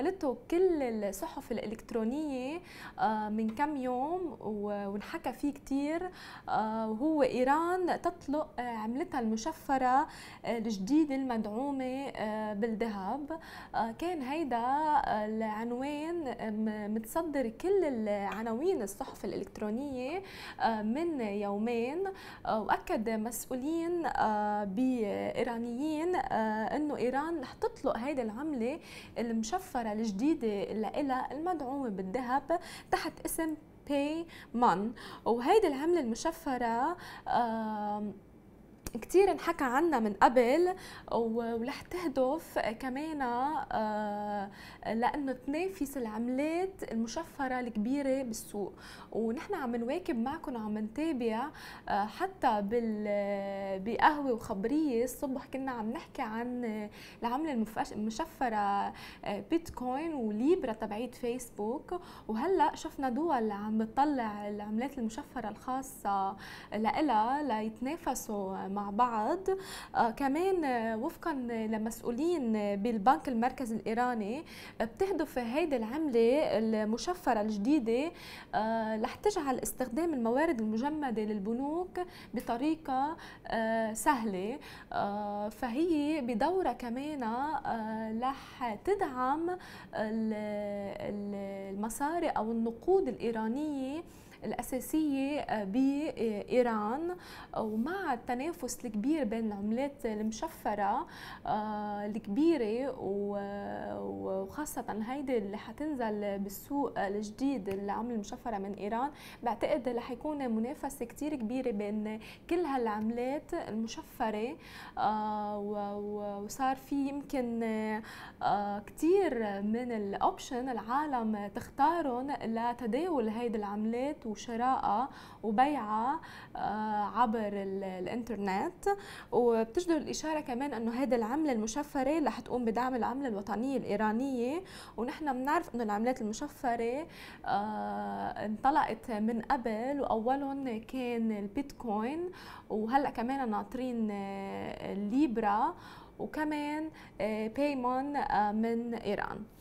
قالته كل الصحف الإلكترونية آه، من كم يوم ونحكى فيه كتير آه، وهو إيران تطلق آه، عملتها المشفرة الجديدة المدعومة بالذهب كان هيدا العنوان متصدر كل العناوين الصحف الإلكترونية من يومين وأكد مسؤولين بإيرانيين أنه إيران رح تطلق هيدا العملة المشفرة السفرة الجديدة لها المدعومة بالذهب تحت اسم بي مان وهيدي العملة المشفرة كثير انحكى عنها من قبل ورح تهدف كمان آه، لانه تنافس العملات المشفره الكبيره بالسوق ونحن عم نواكب معكم وعم نتابع آه، حتى بال بقهوه وخبريه الصبح كنا عم نحكي عن العمله المشفره آه، بيتكوين وليبرا تبعيد فيسبوك وهلا شفنا دول عم بتطلع العملات المشفره الخاصه لإلها ليتنافسوا مع مع بعض آه، كمان آه، وفقا لمسؤولين بالبنك المركزي الايراني آه، بتهدف هيدي العمله المشفره الجديده رح تجعل استخدام الموارد المجمده للبنوك بطريقه سهله فهي بدورها كمان رح تدعم المصاري او النقود الايرانيه الأساسية آه، بإيران ومع التنافس الكبير بين العملات المشفرة آه، الكبيرة خاصة هيدي اللي حتنزل بالسوق الجديد العملة المشفرة من إيران بعتقد رح يكون منافسة كتير كبيرة بين كل هالعملات المشفرة آه، وصار في يمكن آه، كتير من الأوبشن العالم تختارهم لتداول هيدي العملات وشرائها وبيعها آه، عبر الانترنت وبتجدر الاشاره كمان انه هذه العمله المشفره رح تقوم بدعم العمله الوطنيه الايرانيه ونحن بنعرف انه العملات المشفره آه انطلقت من قبل واولهم كان البيتكوين وهلا كمان ناطرين آه، الليبرا وكمان آه، بايمون آه، من ايران